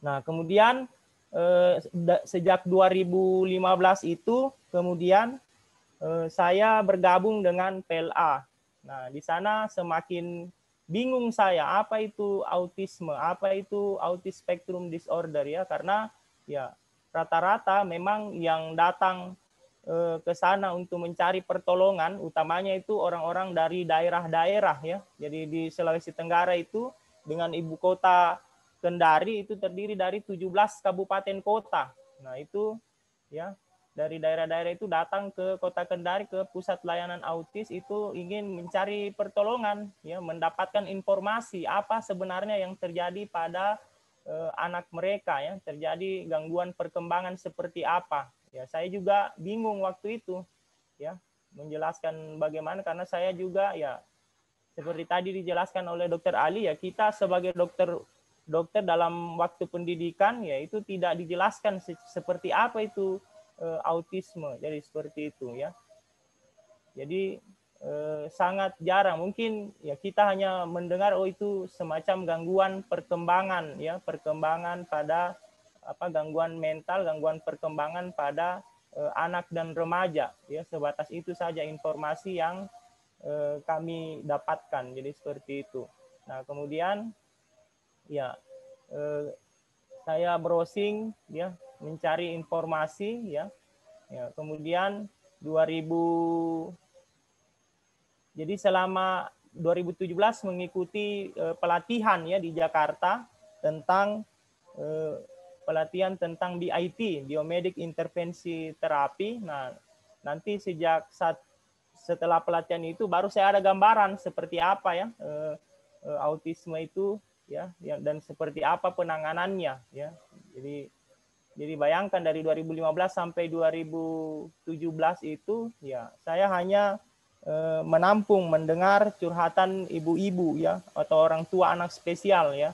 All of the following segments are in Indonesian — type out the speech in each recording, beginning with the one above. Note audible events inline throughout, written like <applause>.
Nah, kemudian eh, sejak 2015 itu kemudian eh, saya bergabung dengan PLA. Nah, di sana semakin bingung saya apa itu autisme, apa itu autism spectrum disorder ya karena ya rata-rata memang yang datang eh, ke sana untuk mencari pertolongan utamanya itu orang-orang dari daerah-daerah ya. Jadi di Sulawesi Tenggara itu dengan ibu kota Kendari itu terdiri dari 17 kabupaten kota. Nah, itu ya dari daerah-daerah itu datang ke Kota Kendari ke pusat layanan autis itu ingin mencari pertolongan ya, mendapatkan informasi apa sebenarnya yang terjadi pada eh, anak mereka ya, terjadi gangguan perkembangan seperti apa. Ya, saya juga bingung waktu itu ya, menjelaskan bagaimana karena saya juga ya seperti tadi dijelaskan oleh Dokter Ali ya kita sebagai dokter dokter dalam waktu pendidikan ya itu tidak dijelaskan se seperti apa itu e, autisme. Jadi seperti itu ya. Jadi e, sangat jarang. Mungkin ya kita hanya mendengar oh itu semacam gangguan perkembangan ya, perkembangan pada apa gangguan mental, gangguan perkembangan pada e, anak dan remaja ya. Sebatas itu saja informasi yang kami dapatkan. Jadi seperti itu. Nah, kemudian ya eh, saya browsing ya mencari informasi ya. Ya, kemudian 2000 jadi selama 2017 mengikuti eh, pelatihan ya di Jakarta tentang eh, pelatihan tentang BIT, biomedic intervensi terapi. Nah, nanti sejak saat setelah pelatihan itu baru saya ada gambaran seperti apa ya eh, eh autisme itu ya dan seperti apa penanganannya ya jadi jadi bayangkan dari 2015 sampai 2017 itu ya saya hanya e, menampung mendengar curhatan ibu-ibu ya atau orang tua anak spesial ya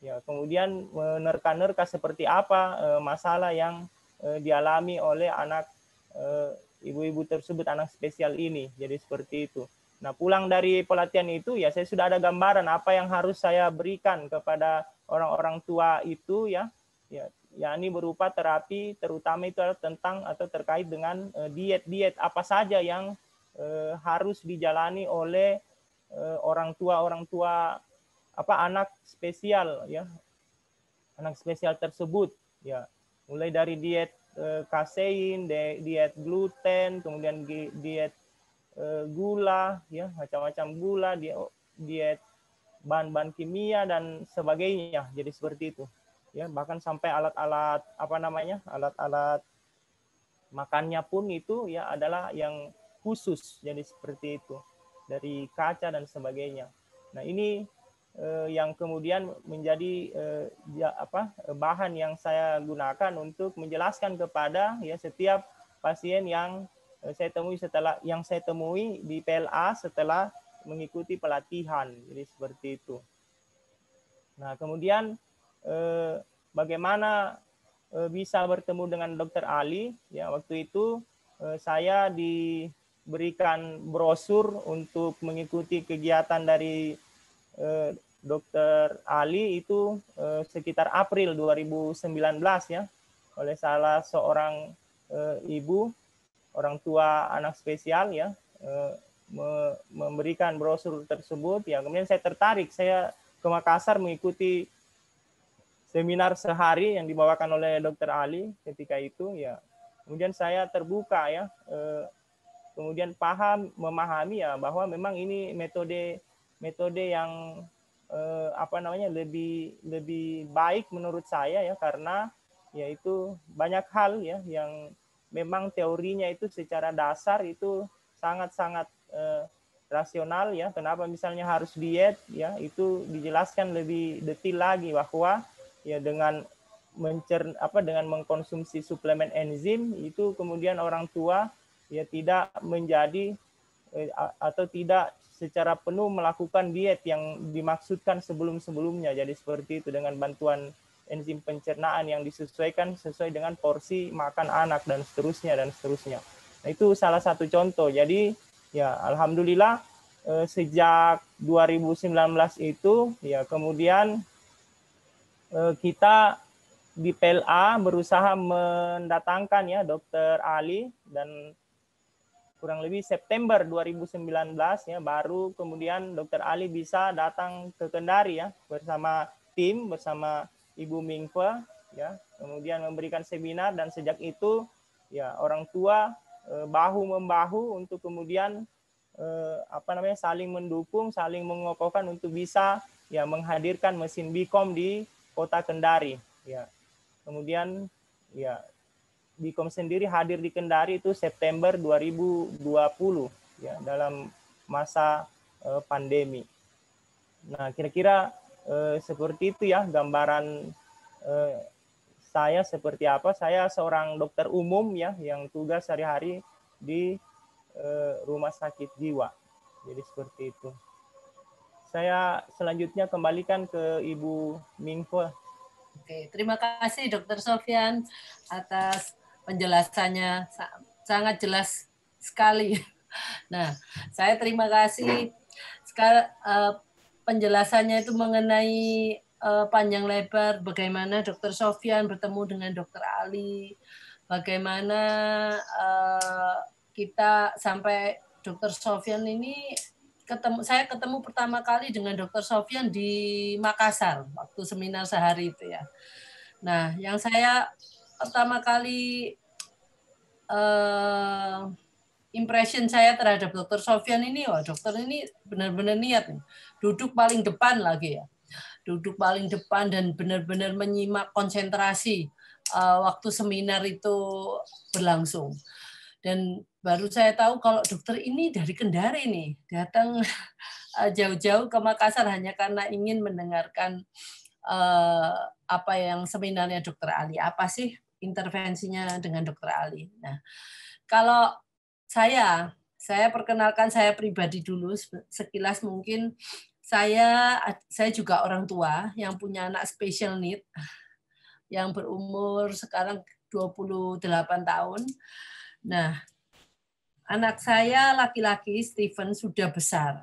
ya kemudian menerka-nerka seperti apa e, masalah yang e, dialami oleh anak ibu-ibu tersebut anak spesial ini jadi seperti itu Nah, pulang dari pelatihan itu ya saya sudah ada gambaran apa yang harus saya berikan kepada orang-orang tua itu ya. Ya, ini berupa terapi terutama itu adalah tentang atau terkait dengan eh, diet-diet apa saja yang eh, harus dijalani oleh eh, orang tua orang tua apa anak spesial ya. Anak spesial tersebut ya. Mulai dari diet kasein, diet gluten, kemudian diet Eh, gula ya macam-macam gula diet diet bahan-bahan kimia dan sebagainya jadi seperti itu ya bahkan sampai alat-alat apa namanya alat-alat makannya pun itu ya adalah yang khusus jadi seperti itu dari kaca dan sebagainya nah ini eh, yang kemudian menjadi eh, ya, apa bahan yang saya gunakan untuk menjelaskan kepada ya setiap pasien yang Eh, saya temui setelah yang saya temui di PLA setelah mengikuti pelatihan jadi seperti itu nah kemudian eh, bagaimana eh, bisa bertemu dengan dokter Ali ya waktu itu saya diberikan brosur untuk mengikuti kegiatan dari eh, dokter Ali itu sekitar April 2019 ya oleh salah seorang ibu orang tua anak spesial ya eh, memberikan brosur tersebut ya kemudian saya tertarik saya ke Makassar mengikuti seminar sehari yang dibawakan oleh Dr. Ali ketika itu ya kemudian saya terbuka ya eh, kemudian paham memahami ya bahwa memang ini metode metode yang eh, apa namanya lebih lebih baik menurut saya ya karena yaitu banyak hal ya yang memang teorinya itu secara dasar itu sangat-sangat eh, rasional ya. Kenapa misalnya harus diet ya itu dijelaskan lebih detil lagi bahwa ya dengan mencern apa dengan mengkonsumsi suplemen enzim itu kemudian orang tua ya tidak menjadi eh, atau tidak secara penuh melakukan diet yang dimaksudkan sebelum-sebelumnya jadi seperti itu dengan bantuan enzim pencernaan yang disesuaikan sesuai dengan porsi makan anak dan seterusnya dan seterusnya. Nah, itu salah satu contoh. Jadi ya alhamdulillah eh, sejak 2019 itu ya kemudian eh, kita di PLA berusaha mendatangkan ya Dokter Ali dan kurang lebih September 2019 ya baru kemudian Dokter Ali bisa datang ke Kendari ya bersama tim bersama Ibu Mingfa ya kemudian memberikan seminar dan sejak itu ya orang tua eh, bahu membahu untuk kemudian eh, apa namanya saling mendukung saling mengokohkan untuk bisa ya menghadirkan mesin Bikom di kota Kendari ya kemudian ya Bikom sendiri hadir di Kendari itu September 2020 ya dalam masa eh, pandemi. Nah, kira-kira Eh, seperti itu ya gambaran eh, saya seperti apa. Saya seorang dokter umum ya yang tugas sehari-hari di eh, rumah sakit jiwa. Jadi seperti itu. Saya selanjutnya kembalikan ke Ibu Mingko. Oke, terima kasih Dokter Sofian atas penjelasannya sangat jelas sekali. <laughs> Nah, saya terima kasih. sekali eh, penjelasannya itu mengenai uh, panjang lebar bagaimana Dokter Sofian bertemu dengan Dokter Ali, bagaimana uh, kita sampai Dokter Sofian ini ketemu saya ketemu pertama kali dengan Dokter Sofian di Makassar waktu seminar sehari itu ya. Nah, yang saya pertama kali uh, impression saya terhadap dokter Sofian ini, wah dokter ini benar-benar niat nih. Duduk paling depan lagi ya. Duduk paling depan dan benar-benar menyimak konsentrasi uh, waktu seminar itu berlangsung. Dan baru saya tahu kalau dokter ini dari Kendari nih, datang <laughs> eh, jauh-jauh ke Makassar hanya karena ingin mendengarkan uh, apa yang seminarnya dokter Ali apa sih intervensinya dengan dokter Ali. Nah, kalau saya saya perkenalkan saya pribadi dulu sekilas mungkin saya saya juga orang tua yang punya anak special need yang berumur sekarang 28 tahun. Nah, anak saya laki-laki Steven sudah besar.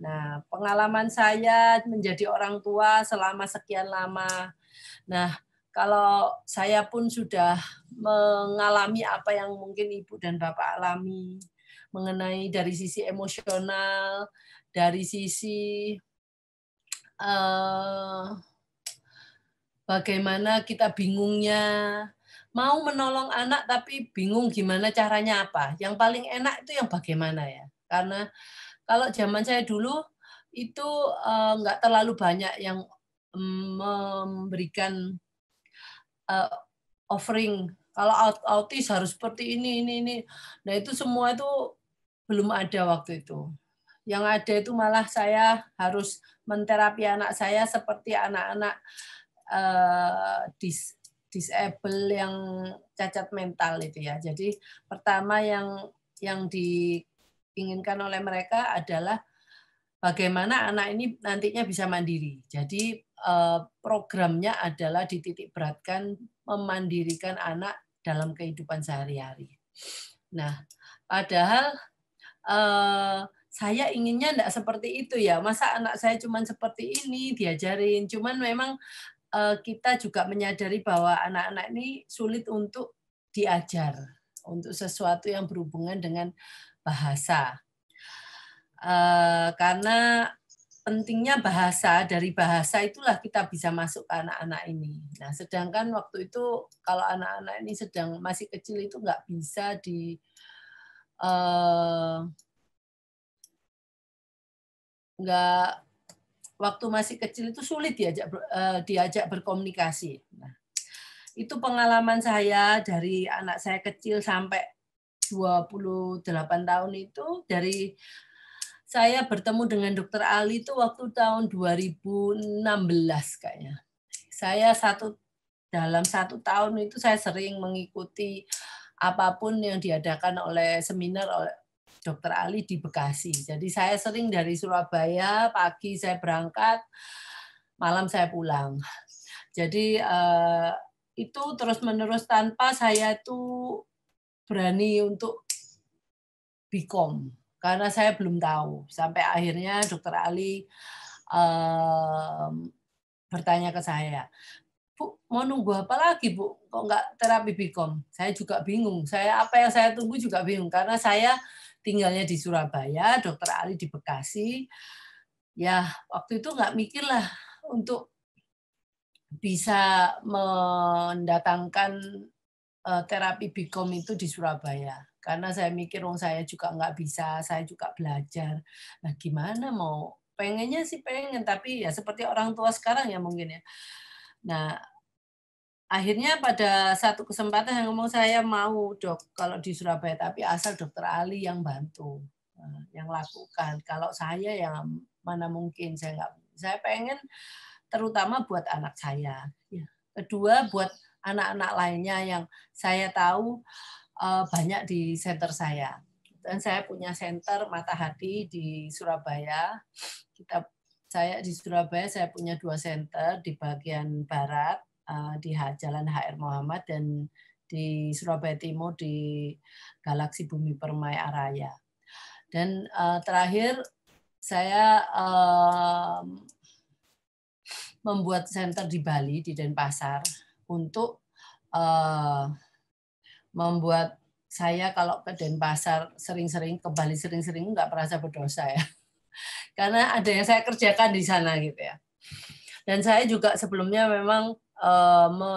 Nah, pengalaman saya menjadi orang tua selama sekian lama. Nah, kalau saya pun sudah mengalami apa yang mungkin ibu dan bapak alami mengenai dari sisi emosional, dari sisi uh, bagaimana kita bingungnya mau menolong anak tapi bingung gimana caranya apa. Yang paling enak itu yang bagaimana ya. Karena kalau zaman saya dulu itu uh, nggak terlalu banyak yang mm, memberikan uh, offering kalau aut autis harus seperti ini ini ini nah itu semua itu belum ada waktu itu yang ada itu malah saya harus menterapi anak saya seperti anak-anak uh, dis disable yang cacat mental itu ya jadi pertama yang yang diinginkan oleh mereka adalah bagaimana anak ini nantinya bisa mandiri jadi Eh, programnya adalah dititik beratkan memandirikan anak dalam kehidupan sehari-hari. Nah, padahal eh, saya inginnya tidak seperti itu ya. Masa anak saya cuma seperti ini diajarin. Cuman memang eh, kita juga menyadari bahwa anak-anak ini sulit untuk diajar untuk sesuatu yang berhubungan dengan bahasa. karena pentingnya bahasa dari bahasa itulah kita bisa masuk ke anak-anak ini. Nah, sedangkan waktu itu kalau anak-anak ini sedang masih kecil itu nggak bisa di uh, nggak waktu masih kecil itu sulit diajak uh, diajak berkomunikasi. Nah, itu pengalaman saya dari anak saya kecil sampai 28 tahun itu dari saya bertemu dengan dokter Ali itu waktu tahun 2016 kayaknya. Saya satu dalam satu tahun itu saya sering mengikuti apapun yang diadakan oleh seminar oleh dokter Ali di Bekasi. Jadi saya sering dari Surabaya pagi saya berangkat, malam saya pulang. Jadi eh, itu terus menerus tanpa saya itu berani untuk bikom karena saya belum tahu sampai akhirnya dokter Ali um, bertanya ke saya bu mau nunggu apa lagi bu kok nggak terapi bikom saya juga bingung saya apa yang saya tunggu juga bingung karena saya tinggalnya di Surabaya dokter Ali di Bekasi ya waktu itu nggak mikir lah untuk bisa mendatangkan Eh, terapi Bikom itu di Surabaya karena saya mikir oh, saya juga nggak bisa saya juga belajar nah gimana mau pengennya sih pengen tapi ya seperti orang tua sekarang ya mungkin ya nah akhirnya pada satu kesempatan yang ngomong saya mau dok kalau di Surabaya tapi asal dokter Ali yang bantu eh, yang lakukan kalau saya yang mana mungkin saya nggak saya pengen terutama buat anak saya ya. kedua buat anak-anak lainnya yang saya tahu eh, banyak di center saya. Dan saya punya center Mata Hati di Surabaya. Kita saya di Surabaya saya punya dua center di bagian barat eh, di Jalan HR Muhammad dan di Surabaya Timur di Galaksi Bumi Permai Araya. Dan eh, terakhir saya membuat center di Bali di Denpasar untuk uh, membuat saya kalau ke Denpasar sering-sering ke Bali sering-sering nggak merasa berdosa ya <laughs> karena ada yang saya kerjakan di sana gitu ya dan saya juga sebelumnya memang uh, me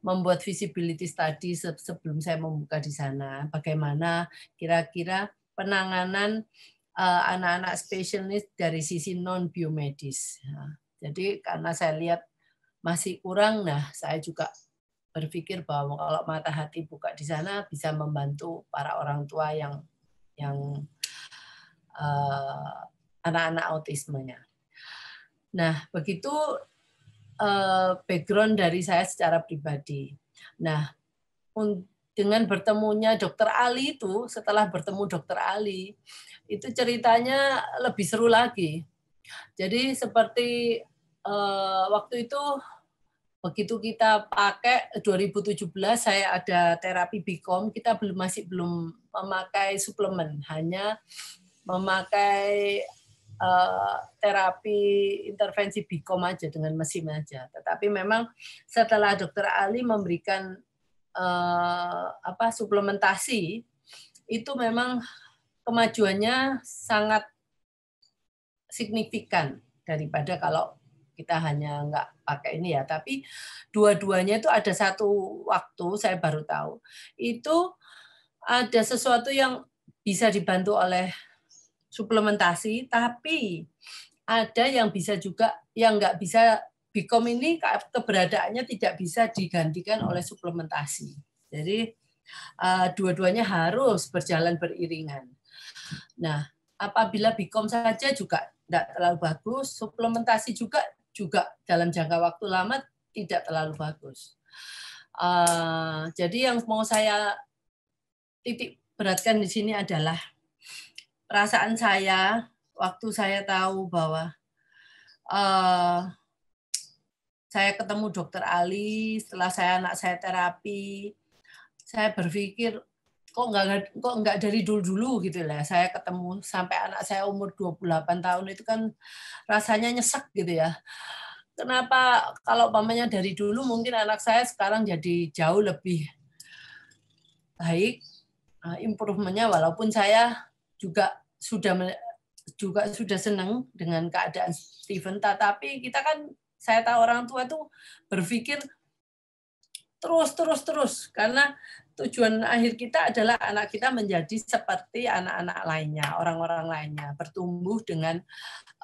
membuat visibility study sebelum saya membuka di sana bagaimana kira-kira penanganan eh, anak-anak uh, spesialis dari sisi non biomedis ya. jadi karena saya lihat masih kurang. Nah, saya juga berpikir bahwa kalau mata hati buka di sana bisa membantu para orang tua yang yang anak eh, anak-anak autismenya. Nah, begitu uh, background dari saya secara pribadi. Nah, dengan bertemunya Dokter Ali itu, setelah bertemu Dokter Ali, itu ceritanya lebih seru lagi. Jadi seperti uh, waktu itu begitu kita pakai 2017 saya ada terapi Bicom kita belum masih belum memakai suplemen hanya memakai uh, terapi intervensi Bicom aja dengan mesin aja tetapi memang setelah dokter Ali memberikan uh, apa suplementasi itu memang kemajuannya sangat signifikan daripada kalau kita hanya nggak pakai ini ya tapi dua-duanya itu ada satu waktu saya baru tahu itu ada sesuatu yang bisa dibantu oleh suplementasi tapi ada yang bisa juga yang nggak bisa Bikom ini keberadaannya tidak bisa digantikan oleh suplementasi. Jadi eh, dua-duanya harus berjalan beriringan. Nah, apabila Bikom saja juga tidak terlalu bagus, suplementasi juga juga dalam jangka waktu lama tidak terlalu bagus. Uh, jadi yang mau saya titik beratkan di sini adalah perasaan saya waktu saya tahu bahwa uh, saya ketemu dokter Ali setelah saya anak saya terapi, saya berpikir kok nggak kok nggak dari dulu dulu gitu lah saya ketemu sampai anak saya umur 28 tahun itu kan rasanya nyesek gitu ya kenapa kalau pamannya dari dulu mungkin anak saya sekarang jadi jauh lebih baik eh, improvementnya walaupun saya juga sudah juga sudah senang dengan keadaan Steven tapi kita kan saya tahu orang tua tuh berpikir terus terus terus karena tujuan akhir kita adalah anak kita menjadi seperti anak-anak lainnya, orang-orang lainnya, bertumbuh dengan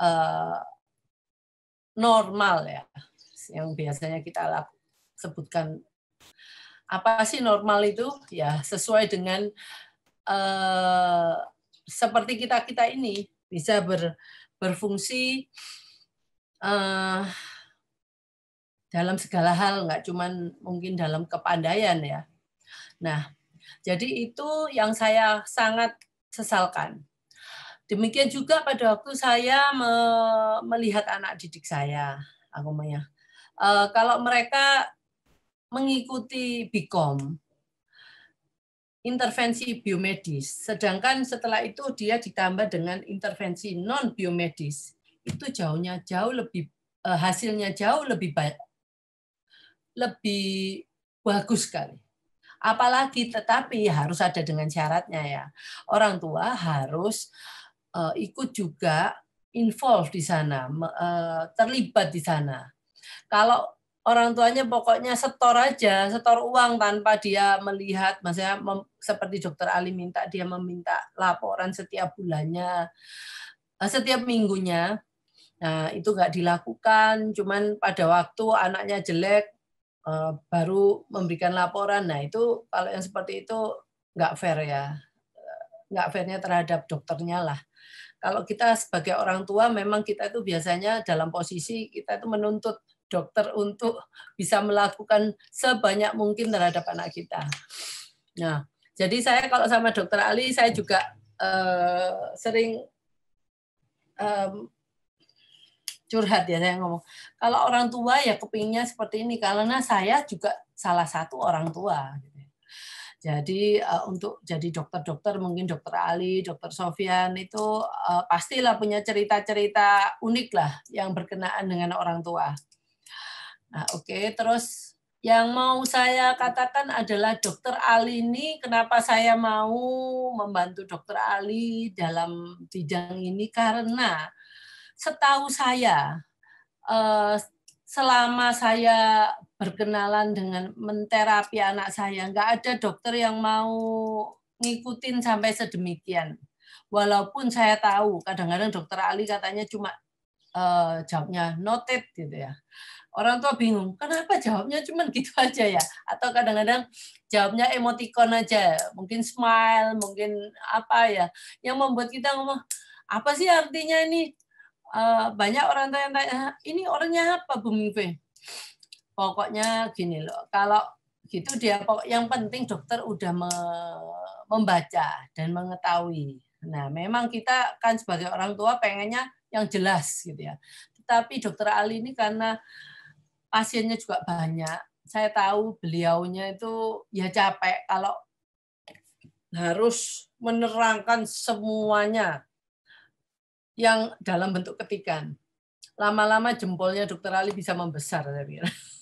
uh, normal ya, yang biasanya kita sebutkan. Apa sih normal itu? Ya sesuai dengan uh, seperti kita kita ini bisa ber, berfungsi uh, dalam segala hal, nggak cuman mungkin dalam kepandaian ya Nah, jadi itu yang saya sangat sesalkan. Demikian juga pada waktu saya me melihat anak didik saya, aku maya. Uh, e, kalau mereka mengikuti BIKOM, intervensi biomedis. Sedangkan setelah itu dia ditambah dengan intervensi non biomedis. Itu jauhnya jauh lebih e, hasilnya jauh lebih baik. Lebih bagus sekali. Apalagi tetapi harus ada dengan syaratnya ya. Orang tua harus uh, ikut juga involve di sana, uh, terlibat di sana. Kalau orang tuanya pokoknya setor aja, setor uang tanpa dia melihat, maksudnya mem, seperti dokter Ali minta dia meminta laporan setiap bulannya, eh, setiap minggunya. Nah itu nggak dilakukan, cuman pada waktu anaknya jelek Eh, baru memberikan laporan. Nah itu kalau yang seperti itu nggak fair ya, eh, nggak fairnya terhadap dokternya lah. Kalau kita sebagai orang tua memang kita itu biasanya dalam posisi kita itu menuntut dokter untuk bisa melakukan sebanyak mungkin terhadap anak kita. Nah, jadi saya kalau sama dokter Ali saya juga uh, sering um, curhat ya saya ngomong. Kalau orang tua ya kepingnya seperti ini karena saya juga salah satu orang tua. Gitu ya. Jadi eh, untuk jadi dokter-dokter mungkin dokter Ali, dokter Sofian itu eh, pastilah punya cerita-cerita unik lah yang berkenaan dengan orang tua. Nah, oke, okay. terus yang mau saya katakan adalah dokter Ali ini kenapa saya mau membantu dokter Ali dalam bidang ini karena setahu saya eh, selama saya berkenalan dengan menterapi anak saya, nggak ada dokter yang mau ngikutin sampai sedemikian. Walaupun saya tahu, kadang-kadang dokter Ali katanya cuma uh, jawabnya noted gitu ya. Orang tua bingung, kenapa jawabnya cuma gitu <laughs> aja ya? Atau kadang-kadang jawabnya emoticon aja, mungkin smile, mungkin apa ya, yang membuat kita ngomong, apa sih artinya ini? Eh, banyak orang tanya-tanya ini orangnya apa Bu Mingfe? Pokoknya gini loh, kalau gitu dia pokok yang penting dokter udah membaca dan mengetahui. Nah, memang kita kan sebagai orang tua pengennya yang jelas gitu ya. Tetapi dokter Ali ini karena pasiennya juga banyak, saya tahu beliaunya itu ya capek kalau harus menerangkan semuanya yang dalam bentuk ketikan. Lama-lama jempolnya dokter Ali bisa membesar, saya kira.